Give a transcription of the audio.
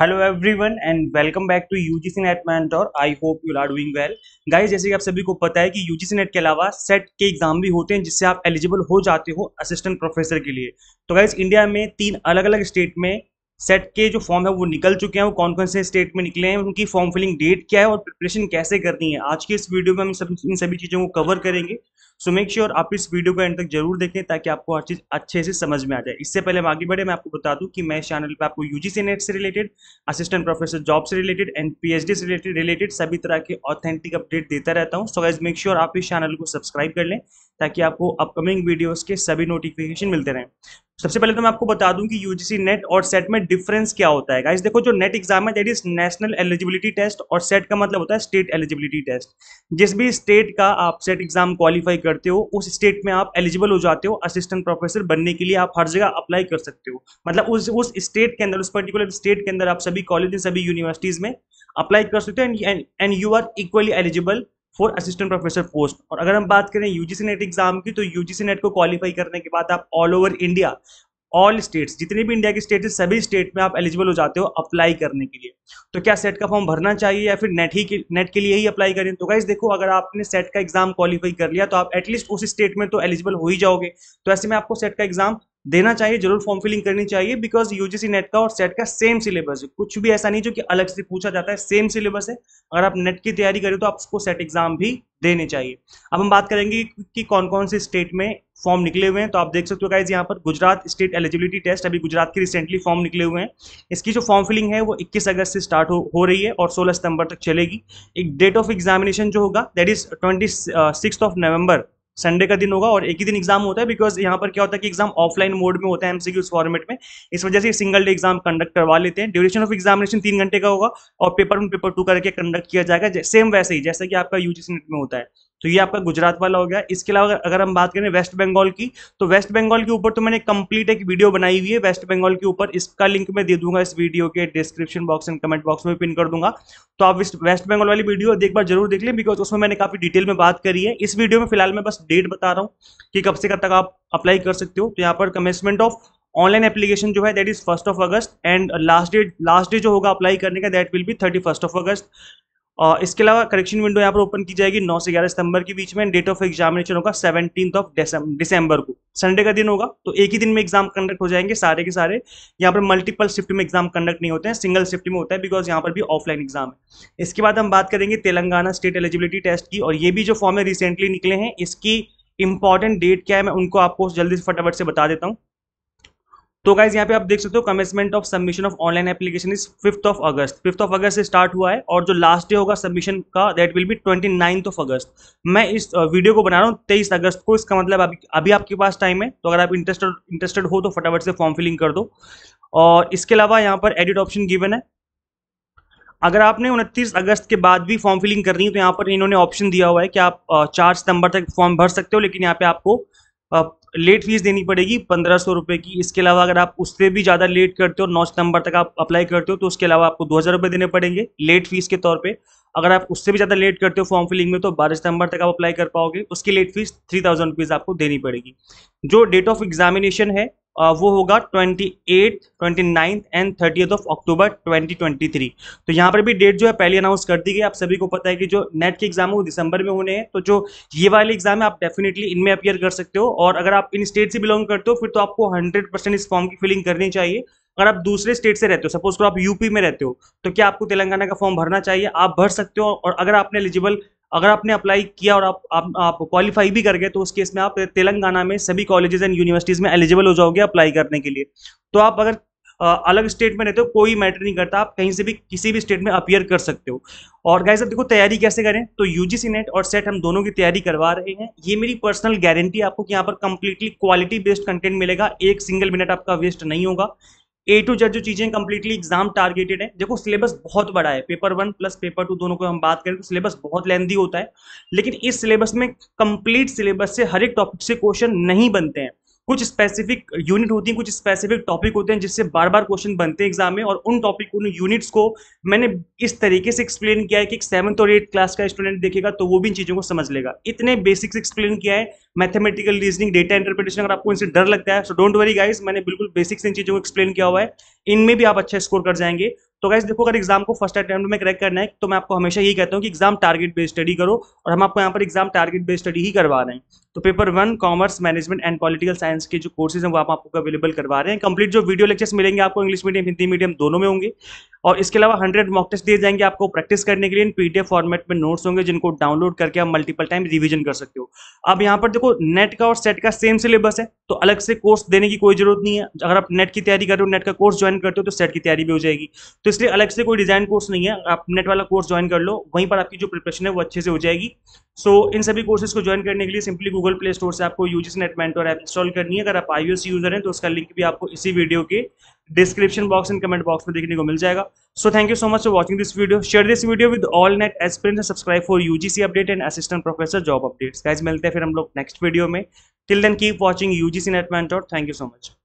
hello everyone and welcome back to UGC NET मैं I hope you are doing well guys जैसे कि आप सभी को पता है कि यूजीसी नेट के अलावा सेट के एग्जाम भी होते हैं जिससे आप एलिजिबल हो जाते हो असिस्टेंट प्रोफेसर के लिए तो गाइस इंडिया में तीन अलग अलग स्टेट में सेट के जो फॉर्म है वो निकल चुके हैं वो कौन कौन से स्टेट में निकले हैं उनकी फॉर्म फिलिंग डेट क्या है और प्रिपरेशन कैसे करनी है आज के इस वीडियो में हम सब इन सभी चीज़ों को कवर करेंगे सो मेक श्योर आप इस वीडियो को एंड तक जरूर देखें ताकि आपको हर चीज़ अच्छे से समझ में आ जाए इससे पहले हम आगे बढ़े मैं आपको बता दूं कि मैं इस चैनल पर आपको यूजीसी नेट से रिलेटेड असिस्टेंट प्रोफेसर जॉब से रिलेटेड एंड पी से रिलेटेड रिलेटेड सभी तरह के ऑथेंटिक अपडेट देता रहता हूँ सो एज मेक श्योर आप इस चैनल को सब्सक्राइब कर लें ताकि आपको अपकमिंग वीडियोज़ के सभी नोटिफिकेशन मिलते रहें सबसे पहले तो मैं आपको बता दूं कि यूजीसी नेट और सेट में डिफरेंस क्या होता है गाइस देखो जो नेट एग्जाम है that is national eligibility test और सेट का मतलब होता है स्टेट एलिजिबिलिटी टेस्ट जिस भी स्टेट का आप सेट एग्जाम क्वालिफाई करते हो उस स्टेट में आप एलिजिबल हो जाते हो असिस्टेंट प्रोफेसर बनने के लिए आप हर जगह अप्लाई कर सकते हो मतलब उस उस स्टेट के अंदर उस पर्टिकुलर स्टेट के अंदर आप सभी कॉलेज सभी यूनिवर्सिटीज में अप्लाई कर सकते हो and and you are equally eligible for assistant professor post और अगर हम बात करें यूजीसी नेट एग्जाम की तो यूजीसी नेट को क्वालिफाई करने के बाद आप all over India all states जितने भी इंडिया के स्टेट है सभी स्टेट में आप एलिजिबल हो जाते हो अप्लाई करने के लिए तो क्या सेट का फॉर्म भरना चाहिए या फिर नेट ही के नेट के लिए ही अप्लाई करें तो गाइज देखो अगर आपने सेट का एग्जाम क्वालिफाई कर लिया तो आप एटलीस्ट उस स्टेट में तो एलिजिबल हो ही जाओगे तो ऐसे में आपको सेट का एग्जाम देना चाहिए जरूर फॉर्म फिलिंग करनी चाहिए बिकॉज यूजीसी नेट का और सेट का सेम सिलेबस है कुछ भी ऐसा नहीं जो कि अलग से पूछा जाता है सेम सिलेबस है अगर आप नेट की तैयारी करें तो आपको सेट एग्जाम भी देने चाहिए अब हम बात करेंगे कि कौन कौन से स्टेट में फॉर्म निकले हुए हैं तो आप देख सकते हो गाइज यहाँ पर गुजरात स्टेट एलिजिबिलिटी टेस्ट अभी गुजरात के रिसेंटली फॉर्म निकले हुए हैं इसकी जो फॉर्म फिलिंग है वो 21 अगस्त से स्टार्ट हो, हो रही है और 16 सितंबर तक चलेगी एक डेट ऑफ एग्जामिनेशन जो होगा that is twenty of November Sunday का दिन होगा और एक ही दिन एग्जाम होता है बिकॉज यहाँ पर क्या होता है कि एग्जाम ऑफलाइन मोड में होता है एमसीक्यूज फॉर्मेट में इस वजह से सिंगल डे एग्जाम कंडक्ट करवा लेते हैं ड्यूरेशन ऑफ एग्जामिनेशन तीन घंटे का होगा और पेपर वन पेपर टू करके कंडक्ट किया जाएगा सेम वैसे ही जैसे कि आपका यूजीसी नेट e में होता है तो ये आपका गुजरात वाला हो गया इसके अलावा अगर हम बात करें वेस्ट बंगाल की तो वेस्ट बंगाल के ऊपर तो मैंने कंप्लीट एक वीडियो बनाई हुई है वेस्ट बंगाल के ऊपर इसका लिंक मैं दे दूंगा इस वीडियो के description box and comment box में पिन कर दूंगा तो आप वेस्ट बंगाल वाली वीडियो एक बार जरूर देख लें बिकॉज उसमें मैंने काफी डिटेल में बात करी है इस वीडियो में फिलहाल मैं बस डेट बता रहा हूँ कि कब से कब तक आप अप्लाई कर सकते हो तो यहाँ पर कमेंसमेंट ऑफ ऑनलाइन एप्लीकेशन जो है that is first of August and last date last day जो होगा अप्लाई करने का that will be thirty first of August और इसके अलावा करेक्शन विंडो यहाँ पर ओपन की जाएगी 9 से 11 सितंबर के बीच में डेट ऑफ एग्जामिनेशन होगा सेवनटीन ऑफ दिसंबर को संडे का दिन होगा तो एक ही दिन में एग्जाम कंडक्ट हो जाएंगे सारे के सारे यहाँ पर मल्टीपल शिफ्ट में एग्जाम कंडक्ट नहीं होते हैं सिंगल शिफ्ट में होता है बिकॉज यहाँ पर भी ऑफलाइन एग्जाम है इसके बाद हम बात करेंगे तेलंगाना स्टेट एलिजिबिलिटी टेस्ट की और ये भी जो फॉर्म है रिसेंटली निकले हैं इसकी इंपॉर्टेंट डेट क्या है मैं उनको आपको जल्दी से फटाफट से बता देता हूँ तो गाइज यहाँ पे आप देख सकते हो commencement of submission of online application is fifth of August fifth of August से स्टार्ट हुआ है और जो लास्ट डे होगा सबमिशन का that will be twenty ninth of August मैं इस वीडियो को बना रहा हूँ तेईस अगस्त को इसका मतलब अभी अभी आपके पास टाइम है तो अगर आप इंटरेस्टेड इंटरेस्टेड हो तो फटाफट से फॉर्म फिलिंग कर दो और इसके अलावा यहाँ पर एडिट ऑप्शन गिवन है अगर आपने उनतीस अगस्त के बाद भी फॉर्म फिलिंग करनी है तो यहाँ पर इन्होंने ऑप्शन दिया हुआ है कि आप चार सितंबर तक फॉर्म भर सकते हो लेकिन यहाँ पे आपको लेट फीस देनी पड़ेगी पंद्रह सौ रुपये की इसके अलावा अगर आप उससे भी ज़्यादा लेट करते हो नौ सितंबर तक आप अप्लाई करते हो तो उसके अलावा आपको दो हज़ार रुपये देने पड़ेंगे लेट फीस के तौर पे अगर आप उससे भी ज़्यादा लेट करते हो फॉर्म फिलिंग में तो बारह सितंबर तक आप अप्लाई कर पाओगे उसकी late fees three thousand rupees आपको देनी पड़ेगी जो डेट ऑफ एग्जामिनेशन है वो होगा twenty eight twenty ninth and thirtieth of October twenty twenty three तो यहाँ पर भी डेट जो है पहले अनाउंस कर दी गई आप सभी को पता है कि जो नेट के एग्जाम है वो दिसंबर में होने हैं तो जो ये वाले एग्जाम है आप डेफिनेटली इनमें अपियर कर सकते हो और अगर आप इन स्टेट से बिलोंग करते हो फिर तो आपको हंड्रेड परसेंट इस फॉर्म की फिलिंग करनी चाहिए अगर आप दूसरे स्टेट से रहते हो सपोज करो आप यूपी में रहते हो तो क्या आपको तेलंगाना का फॉर्म भरना चाहिए आप भर सकते हो और अगर आपने एलिजिबल अगर आपने अप्लाई किया और आप आप क्वालिफाई भी कर गए तो उस केस में आप तेलंगाना में सभी कॉलेजेस एंड यूनिवर्सिटीज में एलिजिबल हो जाओगे अप्लाई करने के लिए तो आप अगर अलग स्टेट में रहते हो कोई मैटर नहीं करता आप कहीं से भी किसी भी स्टेट में अपियर कर सकते हो और गाइज अब देखो तैयारी कैसे करें तो यूजीसी नेट और सेट हम दोनों की तैयारी करवा रहे हैं ये मेरी पर्सनल गारंटी आपको कि यहाँ पर कंप्लीटली क्वालिटी बेस्ड कंटेंट मिलेगा एक सिंगल मिनट आपका वेस्ट नहीं होगा ए टू जेड जो चीज़ें कंप्लीटली एग्जाम टारगेटेड है देखो सिलेबस बहुत बड़ा है paper one plus paper two दोनों को हम बात करें तो सिलेबस बहुत लेंदी होता है लेकिन इस सिलेबस में कंप्लीट सिलेबस से हर एक टॉपिक से क्वेश्चन नहीं बनते हैं कुछ स्पेसिफिक यूनिट होती हैं कुछ स्पेसिफिक टॉपिक होते हैं जिससे बार बार क्वेश्चन बनते हैं एग्जाम में और उन टॉपिक उन यूनिट्स को मैंने इस तरीके से एक्सप्लेन किया है कि सेवन्थ और एट क्लास का स्टूडेंट देखेगा तो वो भी इन चीज़ों को समझ लेगा इतने बेसिक्स एक्सप्लेन किया है मैथमेटिकल रीजनिंग डेटा इंटरप्रिटेशन अगर आपको इनसे डर लगता है सो डोंट वरी गाइज मैंने बिल्कुल बेसिक्स इन चीज़ों को एक्सप्लेन किया हुआ है इनमें भी आप अच्छा स्कोर कर जाएंगे तो गाइज देखो अगर एग्जाम को फर्स्ट अटैम्प्ट में क्रैक करना है तो मैं आपको हमेशा यही कहता हूँ कि एग्जाम टारगेट बेस्ड स्टडी करो और हम आपको यहाँ पर एग्जाम टारगेट बेस्ड स्टडी ही करवा रहे हैं तो paper one commerce management and political science के जो कोर्सेज हैं वो आप आपको अवेलेबल करवा रहे हैं कंप्लीट जो वीडियो लेक्चर्स मिलेंगे आपको इंग्लिश मीडियम हिंदी मीडियम दोनों में होंगे और इसके अलावा हंड्रेड मॉक टेस्ट दिए जाएंगे आपको प्रैक्टिस करने के लिए पीडीएफ फॉर्मेट में नोट्स होंगे जिनको डाउनलोड करके आप मल्टीपल टाइम रिविजन कर सकते हो अब यहाँ पर देखो नेट का और सेट का सेम सिलेबस है तो अलग से कोर्स देने की कोई जरूरत नहीं है अगर आप नेट की तैयारी कर रहे हो नेट का कोर्स ज्वाइन करते हो तो सेट की तैयारी भी हो जाएगी तो इसलिए अलग से कोई डिजाइन कोर्स नहीं है आप नेट वाला कोर्स ज्वाइन कर लो वहीं पर आपकी जो प्रिपरेशन है वो अच्छे से हो जाएगी सो so, इन सभी कोर्सेज को ज्वाइन करने के लिए सिंपली गूगल प्ले स्टोर से आपको UGC NET mentor app install करनी है अगर आप आई यूजर हैं तो उसका लिंक भी आपको इसी वीडियो के description box and comment box में देखने को मिल जाएगा so thank you so much for watching this video share this video with all NET experience and subscribe for UGC update and assistant professor job updates guys मिलते हैं फिर हम लोग नेक्स्ट वीडियो में till then keep watching UGC NET mentor thank you so much